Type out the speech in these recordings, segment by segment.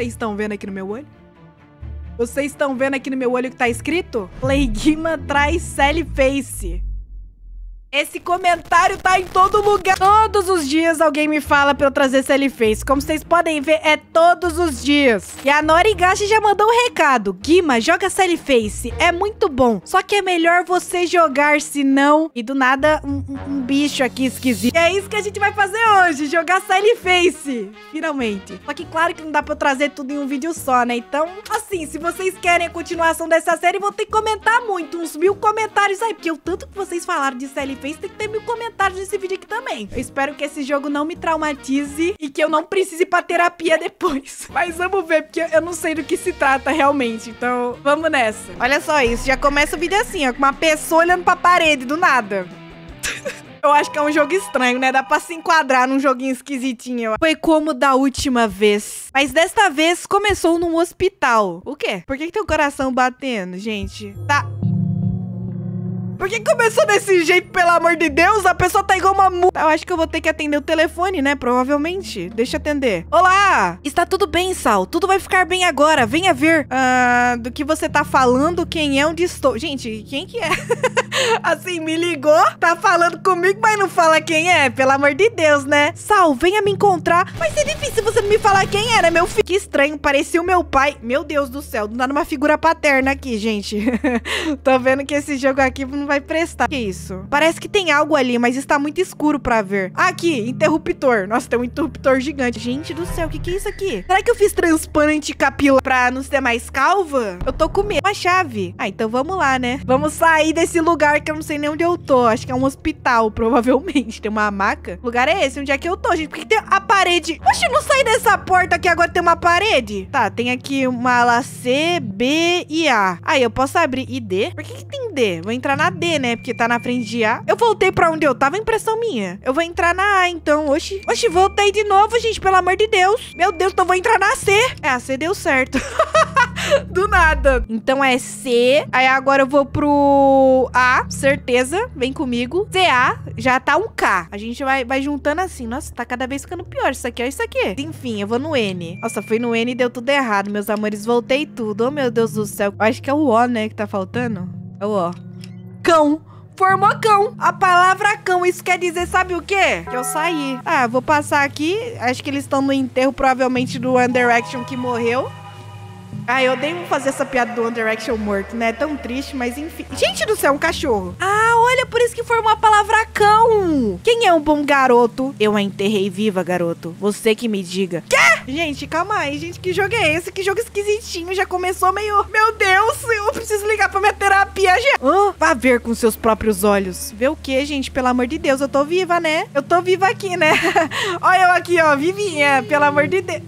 Vocês estão vendo aqui no meu olho? Vocês estão vendo aqui no meu olho que tá escrito? Leguima traz Sally Face. Esse comentário tá em todo lugar. Todos os dias alguém me fala pra eu trazer Face. Como vocês podem ver, é todos os dias. E a Norigashi já mandou um recado. Guima, joga Face, É muito bom. Só que é melhor você jogar, senão... E do nada, um, um, um bicho aqui esquisito. E é isso que a gente vai fazer hoje. Jogar Face. Finalmente. Só que claro que não dá pra eu trazer tudo em um vídeo só, né? Então, assim, se vocês querem a continuação dessa série, vão ter que comentar muito. Uns mil comentários aí. Porque o tanto que vocês falaram de Face fez, tem que ter mil comentários nesse vídeo aqui também. Eu espero que esse jogo não me traumatize e que eu não precise ir pra terapia depois. Mas vamos ver, porque eu não sei do que se trata realmente. Então, vamos nessa. Olha só isso, já começa o vídeo assim, ó, com uma pessoa olhando pra parede do nada. Eu acho que é um jogo estranho, né? Dá pra se enquadrar num joguinho esquisitinho. Foi como da última vez. Mas desta vez começou num hospital. O quê? Por que, que tem o coração batendo, gente? Tá. Por que começou desse jeito, pelo amor de Deus? A pessoa tá igual uma mu... Eu acho que eu vou ter que atender o telefone, né? Provavelmente. Deixa eu atender. Olá! Está tudo bem, Sal. Tudo vai ficar bem agora. Venha ver uh, do que você tá falando, quem é, onde estou. Gente, quem que é? assim, me ligou, tá falando comigo, mas não fala quem é. Pelo amor de Deus, né? Sal, venha me encontrar. Mas é difícil você me falar quem era, é, né, meu filho. Que estranho, parecia o meu pai. Meu Deus do céu, não dá tá uma figura paterna aqui, gente. Tô vendo que esse jogo aqui não vai prestar. Que isso? Parece que tem algo ali, mas está muito escuro pra ver. Aqui, interruptor. Nossa, tem um interruptor gigante. Gente do céu, o que, que é isso aqui? Será que eu fiz transplante capilar pra não ser mais calva? Eu tô com medo. Uma chave. Ah, então vamos lá, né? Vamos sair desse lugar que eu não sei nem onde eu tô. Acho que é um hospital, provavelmente. Tem uma maca. O lugar é esse, onde é que eu tô, gente? Por que, que tem a parede? Oxe, não saí dessa porta aqui, agora tem uma parede. Tá, tem aqui uma ala C, B e A. Aí, eu posso abrir. E D? Por que, que tem D? Vou entrar na D. D, né? Porque tá na frente de A. Eu voltei pra onde eu tava, é impressão minha. Eu vou entrar na A, então. Oxi. Oxi, voltei de novo, gente, pelo amor de Deus. Meu Deus, então vou entrar na C. É, a C deu certo. Do nada. Então é C. Aí agora eu vou pro A, certeza. Vem comigo. CA, já tá um K. A gente vai, vai juntando assim. Nossa, tá cada vez ficando pior isso aqui. Olha isso aqui. Enfim, eu vou no N. Nossa, fui no N e deu tudo errado, meus amores. Voltei tudo. Oh, meu Deus do céu. Eu acho que é o O, né, que tá faltando. É o O cão cão. A palavra cão, isso quer dizer, sabe o quê? Que eu saí. Ah, vou passar aqui. Acho que eles estão no enterro, provavelmente, do Under Action que morreu. Ah, eu odeio fazer essa piada do One Direction morto, né? É tão triste, mas enfim. Gente do céu, um cachorro. Ah, olha, por isso que formou a palavra cão. Quem é um bom garoto? Eu a enterrei viva, garoto. Você que me diga. Quê? Gente, calma aí, gente. Que jogo é esse? Que jogo esquisitinho. Já começou meio... Meu Deus, eu preciso ligar pra minha terapia, já. vá ver com seus próprios olhos. Ver o quê, gente? Pelo amor de Deus, eu tô viva, né? Eu tô viva aqui, né? olha eu aqui, ó, vivinha. Pelo amor de Deus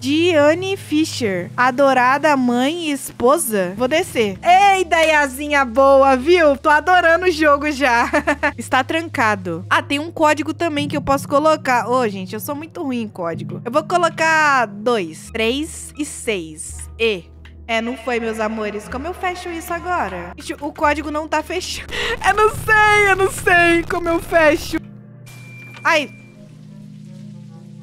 de Anne Fisher, adorada mãe e esposa. Vou descer. Ei, ideiazinha boa, viu? Tô adorando o jogo já. Está trancado. Ah, tem um código também que eu posso colocar. Ô, oh, gente, eu sou muito ruim em código. Eu vou colocar dois, três e seis. E. É, não foi, meus amores. Como eu fecho isso agora? Gente, o código não tá fechando. Eu não sei, eu não sei como eu fecho. Ai.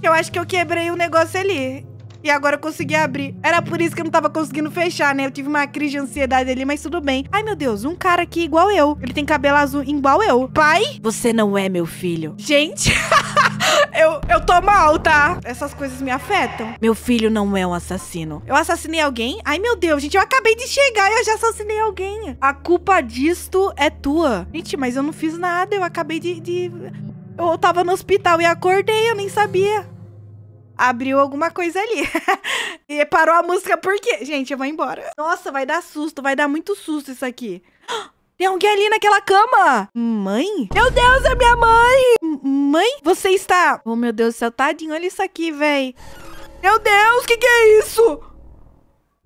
Eu acho que eu quebrei o negócio ali. E agora eu consegui abrir. Era por isso que eu não tava conseguindo fechar, né? Eu tive uma crise de ansiedade ali, mas tudo bem. Ai, meu Deus, um cara aqui igual eu. Ele tem cabelo azul igual eu. Pai, você não é meu filho. Gente... eu, eu tô mal, tá? Essas coisas me afetam. Meu filho não é um assassino. Eu assassinei alguém? Ai, meu Deus, gente, eu acabei de chegar e eu já assassinei alguém. A culpa disto é tua. Gente, mas eu não fiz nada, eu acabei de... de... Eu tava no hospital e acordei, eu nem sabia abriu alguma coisa ali. e parou a música por quê? Gente, eu vou embora. Nossa, vai dar susto, vai dar muito susto isso aqui. Tem alguém ali naquela cama. Mãe? Meu Deus, é minha mãe! M mãe? Você está... Oh, meu Deus do céu, tadinho, olha isso aqui, véi. Meu Deus, o que, que é isso?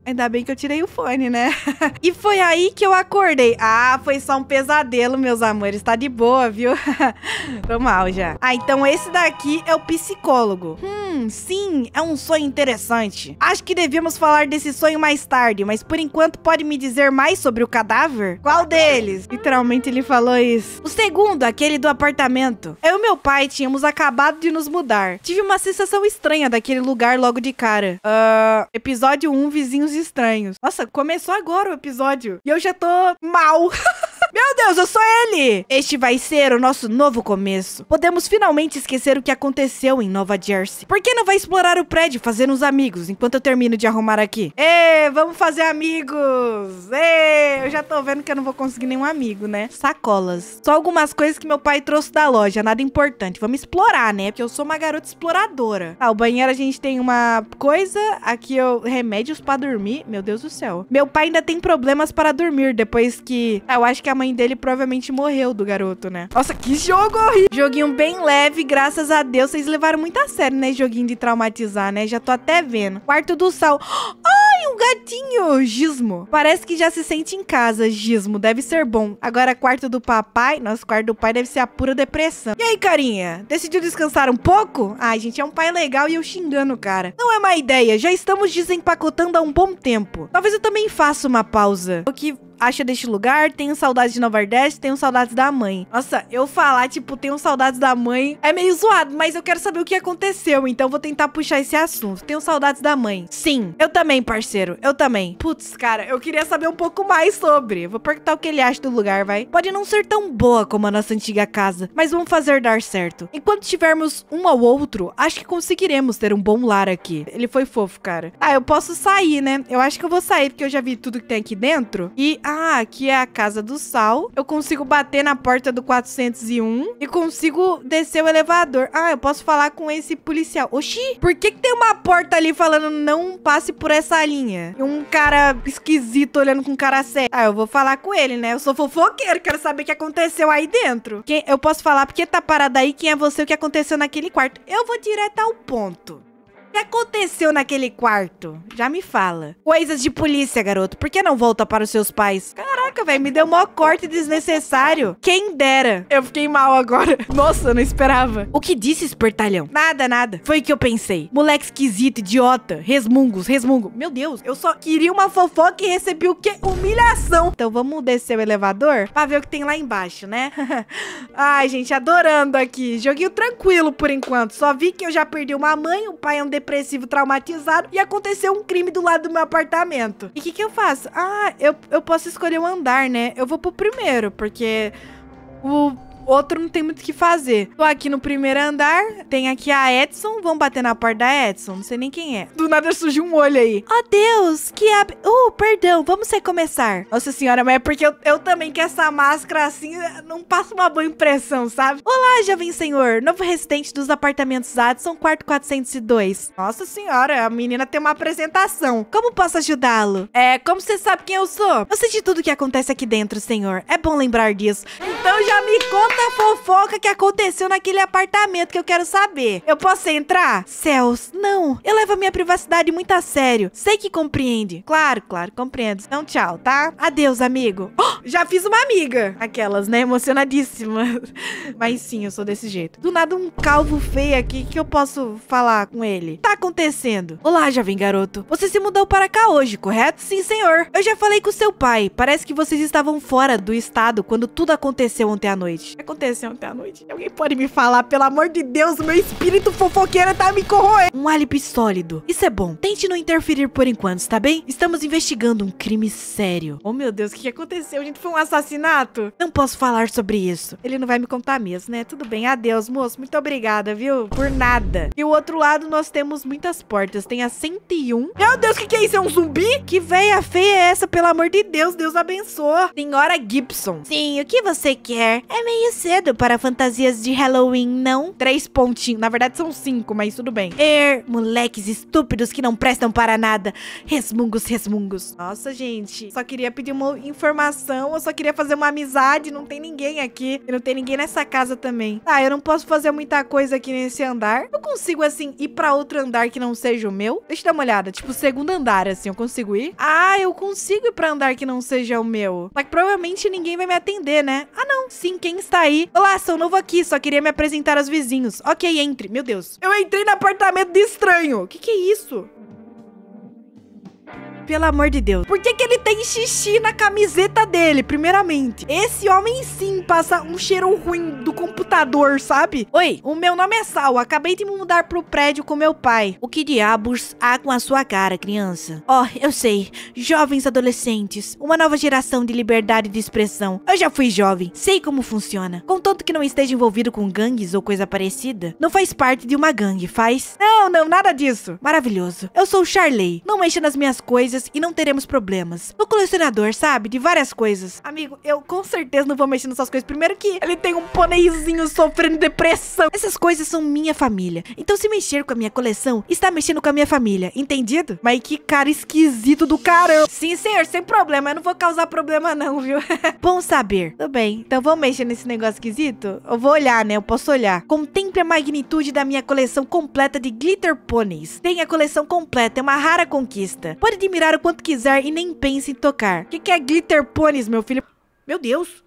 Ainda bem que eu tirei o fone, né? e foi aí que eu acordei. Ah, foi só um pesadelo, meus amores. Tá de boa, viu? Tô mal já. Ah, então esse daqui é o psicólogo. Hum, sim, é um sonho interessante. Acho que devíamos falar desse sonho mais tarde, mas por enquanto pode me dizer mais sobre o cadáver? Qual deles? Literalmente ele falou isso. O segundo, aquele do apartamento. Eu e meu pai tínhamos acabado de nos mudar. Tive uma sensação estranha daquele lugar logo de cara. Uh, episódio 1, vizinhos estranhos. Nossa, começou agora o episódio e eu já tô mal. Meu Deus, eu sou ele! Este vai ser o nosso novo começo. Podemos finalmente esquecer o que aconteceu em Nova Jersey. Por que não vai explorar o prédio fazer uns amigos enquanto eu termino de arrumar aqui? Ê, vamos fazer amigos! Ê, eu já tô vendo que eu não vou conseguir nenhum amigo, né? Sacolas. Só algumas coisas que meu pai trouxe da loja, nada importante. Vamos explorar, né? Porque eu sou uma garota exploradora. Ah, o banheiro a gente tem uma coisa. Aqui eu... Remédios pra dormir. Meu Deus do céu. Meu pai ainda tem problemas para dormir depois que... Ah, eu acho que a mãe dele provavelmente morreu do garoto, né? Nossa, que jogo horrível! Joguinho bem leve, graças a Deus. Vocês levaram muito a sério, né? Joguinho de traumatizar, né? Já tô até vendo. Quarto do Sal. Oh! Ai, um gatinho! Gizmo. Parece que já se sente em casa, Gizmo. Deve ser bom. Agora, quarto do papai. Nosso quarto do pai deve ser a pura depressão. E aí, carinha? Decidiu descansar um pouco? Ai, gente, é um pai legal e eu xingando o cara. Não é má ideia. Já estamos desempacotando há um bom tempo. Talvez eu também faça uma pausa. O que acha deste lugar, tenho saudades de Nova tenho saudades da mãe. Nossa, eu falar, tipo, tenho saudades da mãe é meio zoado, mas eu quero saber o que aconteceu, então vou tentar puxar esse assunto. Tenho saudades da mãe. Sim, eu também, parceiro parceiro. Eu também. Putz, cara, eu queria saber um pouco mais sobre. Vou perguntar o que ele acha do lugar, vai. Pode não ser tão boa como a nossa antiga casa, mas vamos fazer dar certo. Enquanto tivermos um ao outro, acho que conseguiremos ter um bom lar aqui. Ele foi fofo, cara. Ah, eu posso sair, né? Eu acho que eu vou sair, porque eu já vi tudo que tem aqui dentro. E, ah, aqui é a casa do sal. Eu consigo bater na porta do 401 e consigo descer o elevador. Ah, eu posso falar com esse policial. Oxi, por que que tem uma porta ali falando não passe por essa um cara esquisito olhando com cara sério. Ah, eu vou falar com ele, né? Eu sou fofoqueiro, quero saber o que aconteceu aí dentro. Quem, eu posso falar porque tá parado aí quem é você, o que aconteceu naquele quarto. Eu vou direto ao ponto. O que aconteceu naquele quarto? Já me fala. Coisas de polícia, garoto. Por que não volta para os seus pais? Cara, Caraca, velho, me deu mó corte desnecessário. Quem dera. Eu fiquei mal agora. Nossa, eu não esperava. O que disse, espertalhão? Nada, nada. Foi o que eu pensei. Moleque esquisito, idiota. Resmungos, resmungo. Meu Deus, eu só queria uma fofoca e recebi o quê? Humilhação. Então vamos descer o elevador pra ver o que tem lá embaixo, né? Ai, gente, adorando aqui. Joguinho tranquilo por enquanto. Só vi que eu já perdi uma mãe, o pai é um depressivo traumatizado e aconteceu um crime do lado do meu apartamento. E o que, que eu faço? Ah, eu, eu posso escolher um andar andar, né? Eu vou pro primeiro, porque o outro não tem muito o que fazer. Tô aqui no primeiro andar, tem aqui a Edson. Vamos bater na porta da Edson, não sei nem quem é. Do nada surgiu um olho aí. Oh, Deus, que ab... Uh, perdão, vamos recomeçar. Nossa senhora, mas é porque eu, eu também que essa máscara assim não passa uma boa impressão, sabe? Olá, jovem senhor, novo residente dos apartamentos Adson, quarto 402. Nossa senhora, a menina tem uma apresentação. Como posso ajudá-lo? É, como você sabe quem eu sou? Eu sei de tudo que acontece aqui dentro, senhor. É bom lembrar disso. Então já me conta tanta fofoca que aconteceu naquele apartamento que eu quero saber. Eu posso entrar? Céus, não. Eu levo a minha privacidade muito a sério. Sei que compreende. Claro, claro, compreendo. Então, tchau, tá? Adeus, amigo. Oh, já fiz uma amiga. Aquelas, né? Emocionadíssimas. Mas sim, eu sou desse jeito. Do nada, um calvo feio aqui que eu posso falar com ele. Tá acontecendo? Olá, jovem garoto. Você se mudou para cá hoje, correto? Sim, senhor. Eu já falei com seu pai. Parece que vocês estavam fora do estado quando tudo aconteceu ontem à noite aconteceu ontem à noite? Alguém pode me falar? Pelo amor de Deus, meu espírito fofoqueira tá me corroendo. Um álibi sólido. Isso é bom. Tente não interferir por enquanto, está bem? Estamos investigando um crime sério. Oh, meu Deus, o que aconteceu? A Gente, foi um assassinato? Não posso falar sobre isso. Ele não vai me contar mesmo, né? Tudo bem. Adeus, moço. Muito obrigada, viu? Por nada. E o outro lado, nós temos muitas portas. Tem a 101. Meu Deus, o que, que é isso? É um zumbi? Que véia feia é essa? Pelo amor de Deus, Deus abençoa. Senhora Gibson. Sim, o que você quer? É meio cedo para fantasias de Halloween, não? Três pontinhos. Na verdade, são cinco, mas tudo bem. Er, moleques estúpidos que não prestam para nada. Resmungos, resmungos. Nossa, gente. Só queria pedir uma informação. Eu só queria fazer uma amizade. Não tem ninguém aqui. E não tem ninguém nessa casa também. Tá, ah, eu não posso fazer muita coisa aqui nesse andar. Eu consigo, assim, ir pra outro andar que não seja o meu? Deixa eu dar uma olhada. Tipo, segundo andar, assim. Eu consigo ir? Ah, eu consigo ir pra andar que não seja o meu. Só que provavelmente ninguém vai me atender, né? Ah, não. Sim, quem está Olá, sou novo aqui, só queria me apresentar aos vizinhos. Ok, entre. Meu Deus. Eu entrei no apartamento de estranho. O que, que é isso? Pelo amor de Deus. Por que, que ele tem xixi na camiseta dele, primeiramente? Esse homem sim passa um cheiro ruim do computador, sabe? Oi, o meu nome é Sal. Acabei de me mudar pro prédio com meu pai. O que diabos há com a sua cara, criança? Ó, oh, eu sei. Jovens adolescentes. Uma nova geração de liberdade de expressão. Eu já fui jovem. Sei como funciona. Contanto que não esteja envolvido com gangues ou coisa parecida, não faz parte de uma gangue, faz? Não, não, nada disso. Maravilhoso. Eu sou o Charley. Não mexa nas minhas coisas coisas e não teremos problemas. O colecionador, sabe? De várias coisas. Amigo, eu com certeza não vou mexer nessas coisas. Primeiro que ele tem um poneizinho sofrendo depressão. Essas coisas são minha família. Então se mexer com a minha coleção, está mexendo com a minha família. Entendido? Mas que cara esquisito do caramba. Sim, senhor, sem problema. Eu não vou causar problema não, viu? Bom saber. Tudo bem. Então vou mexer nesse negócio esquisito? Eu vou olhar, né? Eu posso olhar. Contemple a magnitude da minha coleção completa de glitter pôneis. Tem a coleção completa. É uma rara conquista. Pode admirar tirar o quanto quiser e nem pense em tocar. O que, que é glitter pones, meu filho? Meu Deus!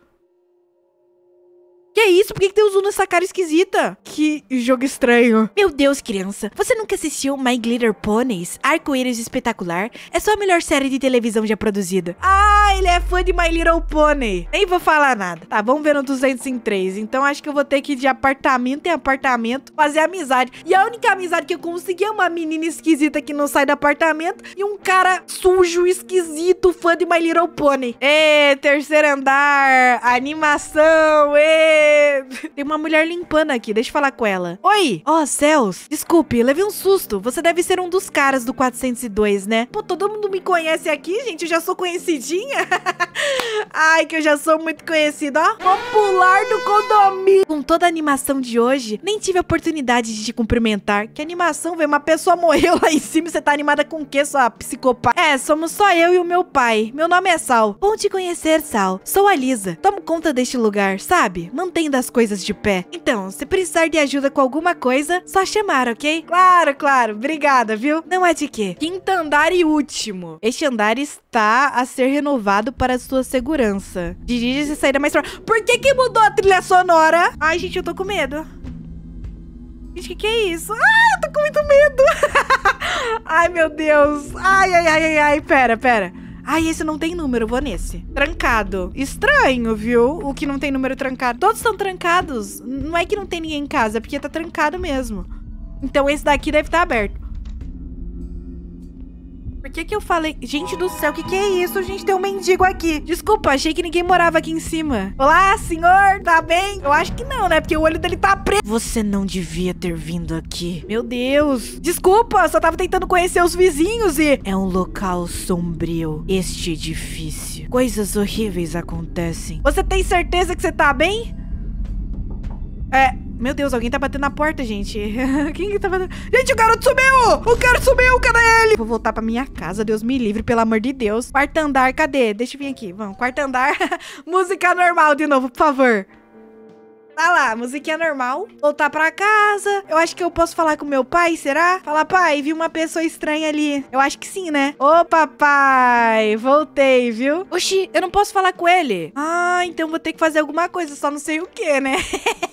Que é isso? Por que, que tem o Zuno essa cara esquisita? Que jogo estranho. Meu Deus, criança. Você nunca assistiu My Glitter Ponies? Arco-íris espetacular? É só a melhor série de televisão já produzida. Ah, ele é fã de My Little Pony. Nem vou falar nada. Tá, vamos ver no 203. Então acho que eu vou ter que ir de apartamento em apartamento fazer amizade. E a única amizade que eu consegui é uma menina esquisita que não sai do apartamento e um cara sujo, esquisito, fã de My Little Pony. Ê, terceiro andar, animação, ê! Tem uma mulher limpando aqui, deixa eu falar com ela. Oi! Ó, oh, céus! Desculpe, levei um susto. Você deve ser um dos caras do 402, né? Pô, todo mundo me conhece aqui, gente. Eu já sou conhecidinha. Ai, que eu já sou muito conhecida, ó. Popular do condomínio. Com toda a animação de hoje, nem tive a oportunidade de te cumprimentar. Que animação, velho. Uma pessoa morreu lá em cima e você tá animada com o quê, sua psicopata? É, somos só eu e o meu pai. Meu nome é Sal. Bom te conhecer, Sal. Sou a Lisa. Tomo conta deste lugar, sabe? Mantenho mantendo as coisas de pé. Então, se precisar de ajuda com alguma coisa, só chamar, ok? Claro, claro. Obrigada, viu? Não é de quê. Quinto andar e último. Este andar está a ser renovado para sua segurança. Dirija-se a saída mais próxima. Por que que mudou a trilha sonora? Ai, gente, eu tô com medo. Gente, o que, que é isso? Ah, eu tô com muito medo. ai, meu Deus. Ai, ai, ai, ai, ai. Pera, pera. Ai, esse não tem número, vou nesse. Trancado. Estranho, viu? O que não tem número trancado. Todos estão trancados. Não é que não tem ninguém em casa, é porque tá trancado mesmo. Então esse daqui deve estar tá aberto que que eu falei? Gente do céu, o que que é isso? Gente, tem um mendigo aqui. Desculpa, achei que ninguém morava aqui em cima. Olá, senhor, tá bem? Eu acho que não, né? Porque o olho dele tá preto. Você não devia ter vindo aqui. Meu Deus. Desculpa, só tava tentando conhecer os vizinhos e... É um local sombrio, este edifício. Coisas horríveis acontecem. Você tem certeza que você tá bem? É, meu Deus, alguém tá batendo na porta, gente. Quem que tá batendo? Gente, o garoto sumiu! O cara sumiu, cadê ele? Vou voltar pra minha casa, Deus me livre, pelo amor de Deus. Quarto andar, cadê? Deixa eu vir aqui. Vamos, quarto andar. Música normal de novo, por favor. Tá lá, musiquinha normal. Voltar pra casa. Eu acho que eu posso falar com meu pai, será? Falar, pai, vi uma pessoa estranha ali. Eu acho que sim, né? Ô, papai, voltei, viu? Oxi, eu não posso falar com ele. Ah, então vou ter que fazer alguma coisa, só não sei o que, né?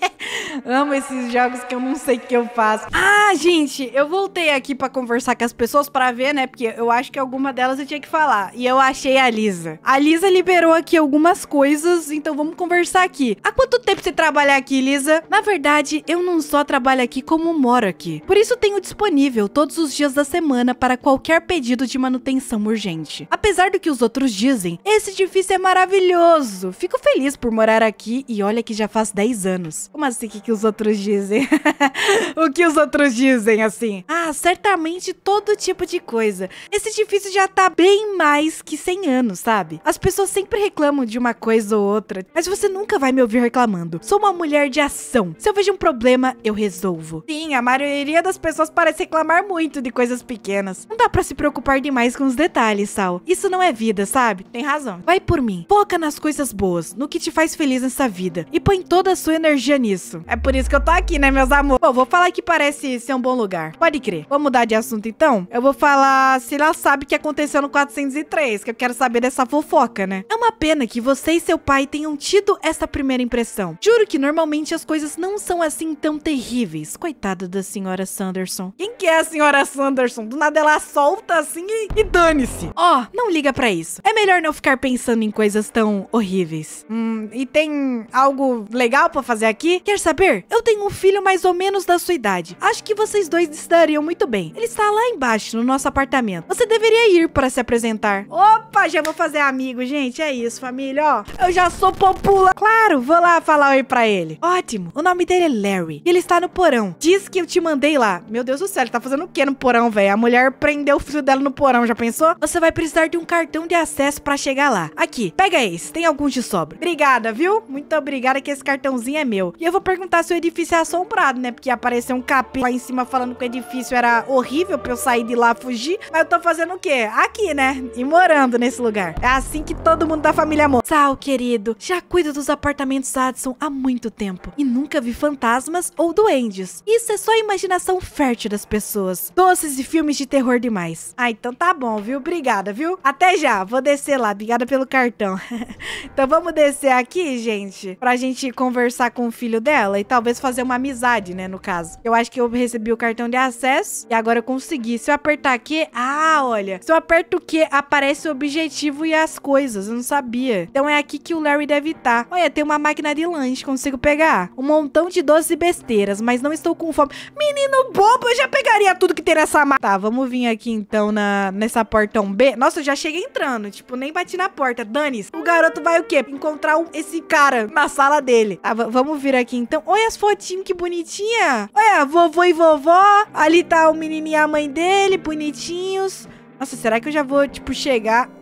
Amo esses jogos que eu não sei o que eu faço. Ah, gente, eu voltei aqui pra conversar com as pessoas pra ver, né? Porque eu acho que alguma delas eu tinha que falar. E eu achei a Lisa. A Lisa liberou aqui algumas coisas, então vamos conversar aqui. Há quanto tempo você trabalha trabalhar aqui, Lisa. Na verdade, eu não só trabalho aqui como moro aqui. Por isso tenho disponível todos os dias da semana para qualquer pedido de manutenção urgente. Apesar do que os outros dizem, esse edifício é maravilhoso. Fico feliz por morar aqui e olha que já faz 10 anos. Como assim, o que, que os outros dizem? o que os outros dizem, assim? Ah, certamente todo tipo de coisa. Esse edifício já tá bem mais que 100 anos, sabe? As pessoas sempre reclamam de uma coisa ou outra, mas você nunca vai me ouvir reclamando. Sou uma mulher de ação. Se eu vejo um problema, eu resolvo. Sim, a maioria das pessoas parece reclamar muito de coisas pequenas. Não dá para se preocupar demais com os detalhes, Sal. Isso não é vida, sabe? Tem razão. Vai por mim. Foca nas coisas boas, no que te faz feliz nessa vida. E põe toda a sua energia nisso. É por isso que eu tô aqui, né, meus amores? Bom, vou falar que parece ser um bom lugar. Pode crer. Vamos mudar de assunto, então? Eu vou falar se ela sabe o que aconteceu no 403, que eu quero saber dessa fofoca, né? É uma pena que você e seu pai tenham tido essa primeira impressão. Juro que normalmente Normalmente as coisas não são assim tão terríveis. Coitada da senhora Sanderson. Quem que é a senhora Sanderson? Do nada ela solta assim e, e dane-se. Ó, oh, não liga para isso. É melhor não ficar pensando em coisas tão horríveis. Hum, e tem algo legal para fazer aqui? Quer saber? Eu tenho um filho mais ou menos da sua idade. Acho que vocês dois se dariam muito bem. Ele está lá embaixo, no nosso apartamento. Você deveria ir para se apresentar. Opa, já vou fazer amigo, gente. É isso, família, ó. Eu já sou popular. Claro, vou lá falar oi pra ele. Ótimo. O nome dele é Larry. E ele está no porão. Diz que eu te mandei lá. Meu Deus do céu, ele tá fazendo o que no porão, velho? A mulher prendeu o filho dela no porão, já pensou? Você vai precisar de um cartão de acesso para chegar lá. Aqui, pega esse. Tem alguns de sobra. Obrigada, viu? Muito obrigada que esse cartãozinho é meu. E eu vou perguntar se o edifício é assombrado, né? Porque apareceu um capim lá em cima falando que o edifício era horrível pra eu sair de lá fugir. Mas eu tô fazendo o quê? Aqui, né? E morando nesse lugar. É assim que todo mundo da família mora. Sal, querido, já cuido dos apartamentos Adson há muito tempo e nunca vi fantasmas ou duendes. Isso é só a imaginação fértil das pessoas. Doces e filmes de terror demais. Ah, então tá bom, viu? Obrigada, viu? Até já, vou descer lá. Obrigada pelo cartão. então vamos descer aqui, gente, pra gente conversar com o filho dela e talvez fazer uma amizade, né, no caso. Eu acho que eu recebi o cartão de acesso e agora eu consegui. Se eu apertar aqui... Ah, olha. Se eu aperto o Q, aparece o objetivo e as coisas. Eu não sabia. Então é aqui que o Larry deve estar. Tá. Olha, tem uma máquina de lanche. Consigo pegar? Um montão de doces e besteiras, mas não estou com fome. Menino bobo, eu já pegaria tudo que tem nessa mata. Tá, vamos vir aqui então na, nessa portão B. Nossa, eu já cheguei entrando, tipo, nem bati na porta. Danis, o garoto vai o quê? Encontrar um, esse cara na sala dele. Tá, vamos vir aqui então. Olha as fotinhas, que bonitinha. Olha, vovô e vovó. Ali tá o menininho e a mãe dele, bonitinhos. Nossa, será que eu já vou, tipo, chegar...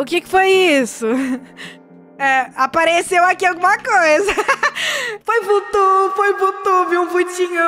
O que, que foi isso? É, apareceu aqui alguma coisa. foi Butu, foi Butu, viu um Butinho.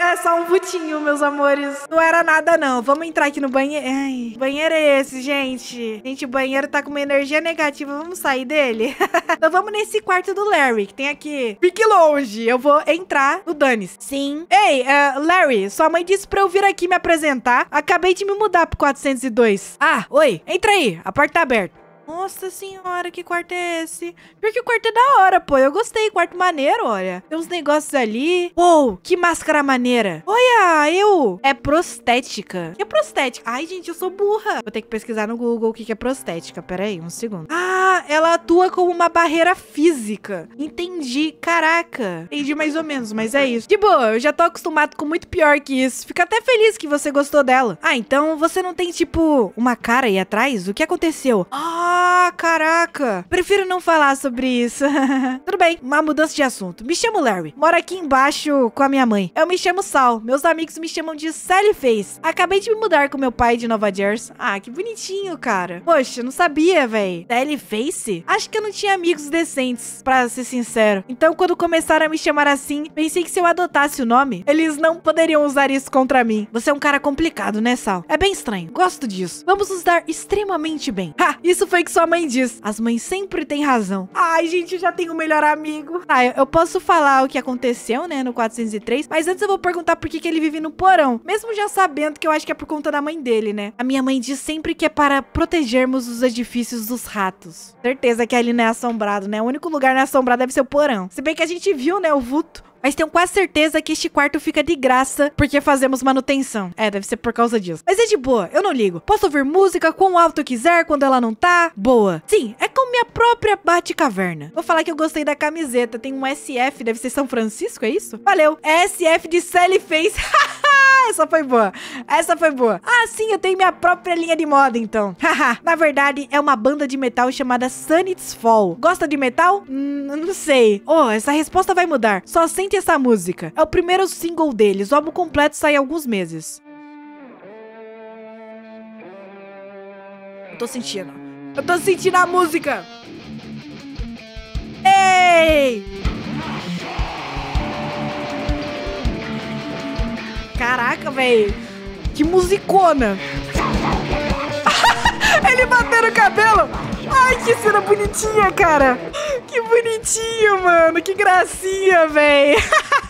É só um Butinho, meus amores. Não era nada, não. Vamos entrar aqui no banheiro. Ai, banheiro é esse, gente? Gente, o banheiro tá com uma energia negativa. Vamos sair dele? então vamos nesse quarto do Larry, que tem aqui. Fique longe, eu vou entrar no Danis. Sim. Ei, uh, Larry, sua mãe disse pra eu vir aqui me apresentar. Acabei de me mudar pro 402. Ah, oi, entra aí. A porta tá aberta. Nossa senhora, que quarto é esse? Porque o quarto é da hora, pô. Eu gostei, quarto maneiro, olha. Tem uns negócios ali. Uou, que máscara maneira. Olha, eu... É prostética. Que é prostética? Ai, gente, eu sou burra. Vou ter que pesquisar no Google o que é prostética. Pera aí, um segundo. Ah, ela atua como uma barreira física. Entendi, caraca. Entendi mais ou menos, mas é isso. De boa, eu já tô acostumado com muito pior que isso. Fico até feliz que você gostou dela. Ah, então você não tem, tipo, uma cara aí atrás? O que aconteceu? Ah caraca. Prefiro não falar sobre isso. Tudo bem, uma mudança de assunto. Me chamo Larry. Moro aqui embaixo com a minha mãe. Eu me chamo Sal. Meus amigos me chamam de Sally Face. Acabei de me mudar com meu pai de Nova Jersey. Ah, que bonitinho, cara. Poxa, não sabia, velho. Sally Face? Acho que eu não tinha amigos decentes, pra ser sincero. Então, quando começaram a me chamar assim, pensei que se eu adotasse o nome, eles não poderiam usar isso contra mim. Você é um cara complicado, né, Sal? É bem estranho. Gosto disso. Vamos nos dar extremamente bem. Ha! Isso foi que sua mãe mãe diz: As mães sempre têm razão. Ai, gente, já tenho o um melhor amigo. Ah, eu, eu posso falar o que aconteceu, né, no 403, mas antes eu vou perguntar por que, que ele vive no porão. Mesmo já sabendo que eu acho que é por conta da mãe dele, né? A minha mãe diz sempre que é para protegermos os edifícios dos ratos. Certeza que ali não é assombrado, né? O único lugar não é assombrado deve ser o porão. Se bem que a gente viu, né, o vulto mas tenho quase certeza que este quarto fica de graça porque fazemos manutenção. É, deve ser por causa disso. Mas é de boa, eu não ligo. Posso ouvir música quão alto eu quiser quando ela não tá. Boa. Sim, é com minha própria batcaverna. Vou falar que eu gostei da camiseta. Tem um SF, deve ser São Francisco, é isso? Valeu. É SF de Sally Face. Essa foi boa. Essa foi boa. Ah, sim, eu tenho minha própria linha de moda, então. Haha. Na verdade, é uma banda de metal chamada Sunny's Fall. Gosta de metal? Hum, não sei. Oh, essa resposta vai mudar. Só sem experimente essa música. É o primeiro single deles, o álbum completo sai há alguns meses. Eu tô sentindo. Eu tô sentindo a música! Ei! Caraca, velho! Que musicona! Ele bateu no cabelo! Ai, que cena bonitinha, cara. Que bonitinho, mano. Que gracinha, véi.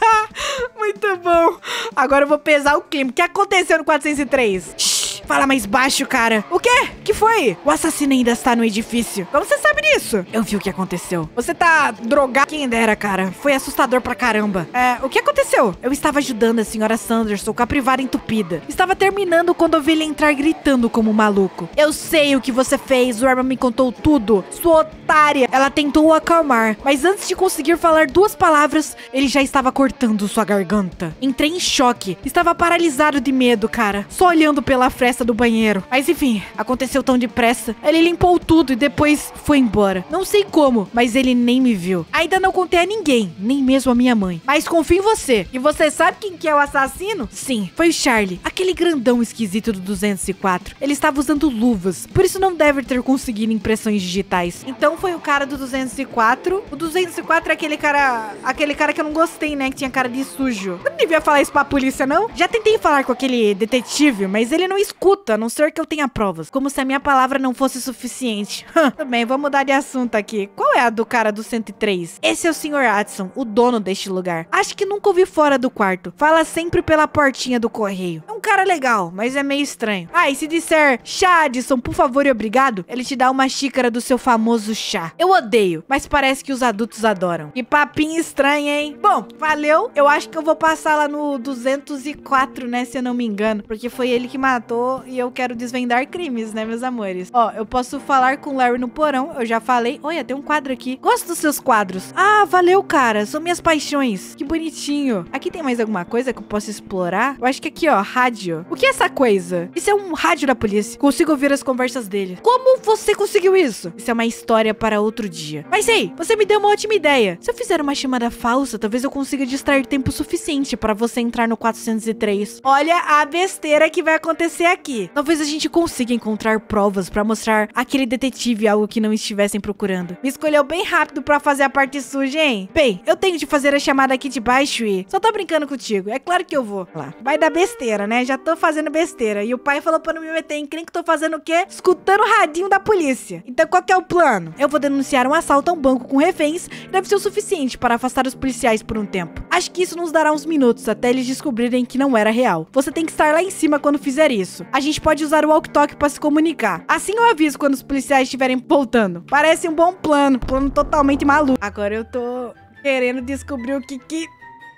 Muito bom. Agora eu vou pesar o clima. O que aconteceu no 403? Fala mais baixo, cara. O quê? Que foi? O assassino ainda está no edifício. Como você sabe disso? Eu vi o que aconteceu. Você tá drogado? Quem dera, cara. Foi assustador pra caramba. É, o que aconteceu? Eu estava ajudando a senhora Sanderson com a privada entupida. Estava terminando quando eu vi ele entrar gritando como um maluco. Eu sei o que você fez. O Arma me contou tudo. Sua otária. Ela tentou o acalmar. Mas antes de conseguir falar duas palavras, ele já estava cortando sua garganta. Entrei em choque. Estava paralisado de medo, cara. Só olhando pela fresta do banheiro. Mas enfim, aconteceu tão depressa. Ele limpou tudo e depois foi embora. Não sei como, mas ele nem me viu. Ainda não contei a ninguém, nem mesmo a minha mãe. Mas confio em você. E você sabe quem que é o assassino? Sim, foi o Charlie, aquele grandão esquisito do 204. Ele estava usando luvas, por isso não deve ter conseguido impressões digitais. Então foi o cara do 204. O 204 é aquele cara, aquele cara que eu não gostei, né, que tinha cara de sujo. Eu não devia falar isso pra polícia não. Já tentei falar com aquele detetive, mas ele não escuta escuta, a não ser que eu tenha provas. Como se a minha palavra não fosse suficiente. Tudo bem, vamos mudar de assunto aqui. Qual é a do cara do 103? Esse é o Sr. Adson, o dono deste lugar. Acho que nunca ouvi fora do quarto. Fala sempre pela portinha do correio. É um cara legal, mas é meio estranho. Ah, e se disser chá, Adson, por favor e obrigado, ele te dá uma xícara do seu famoso chá. Eu odeio, mas parece que os adultos adoram. Que papinho estranho, hein? Bom, valeu. Eu acho que eu vou passar lá no 204, né, se eu não me engano. Porque foi ele que matou e eu quero desvendar crimes, né, meus amores? Ó, eu posso falar com o Larry no porão, eu já falei. Olha, tem um quadro aqui. Gosto dos seus quadros. Ah, valeu, cara. São minhas paixões. Que bonitinho. Aqui tem mais alguma coisa que eu posso explorar? Eu acho que aqui, ó, rádio. O que é essa coisa? Isso é um rádio da polícia. Consigo ouvir as conversas dele. Como você conseguiu isso? Isso é uma história para outro dia. Mas ei, você me deu uma ótima ideia. Se eu fizer uma chamada falsa, talvez eu consiga distrair tempo suficiente para você entrar no 403. Olha a besteira que vai acontecer aqui aqui. Talvez a gente consiga encontrar provas para mostrar aquele detetive algo que não estivessem procurando. Me escolheu bem rápido para fazer a parte suja, hein? Bem, eu tenho de fazer a chamada aqui de baixo e... Só tô brincando contigo, é claro que eu vou. Lá. Vai dar besteira, né? Já tô fazendo besteira. E o pai falou pra não me meter em crime que tô fazendo o quê? Escutando o radinho da polícia. Então qual que é o plano? Eu vou denunciar um assalto a um banco com reféns. Deve ser o suficiente para afastar os policiais por um tempo. Acho que isso nos dará uns minutos até eles descobrirem que não era real. Você tem que estar lá em cima quando fizer isso a gente pode usar o walk-talk para se comunicar. Assim eu aviso quando os policiais estiverem voltando. Parece um bom plano, plano totalmente maluco. Agora eu tô querendo descobrir o que que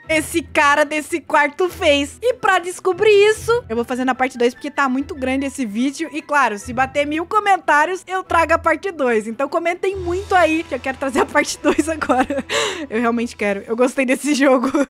esse cara desse quarto fez. E pra descobrir isso, eu vou fazer na parte 2 porque tá muito grande esse vídeo. E claro, se bater mil comentários, eu trago a parte 2. Então comentem muito aí que eu quero trazer a parte 2 agora. Eu realmente quero. Eu gostei desse jogo.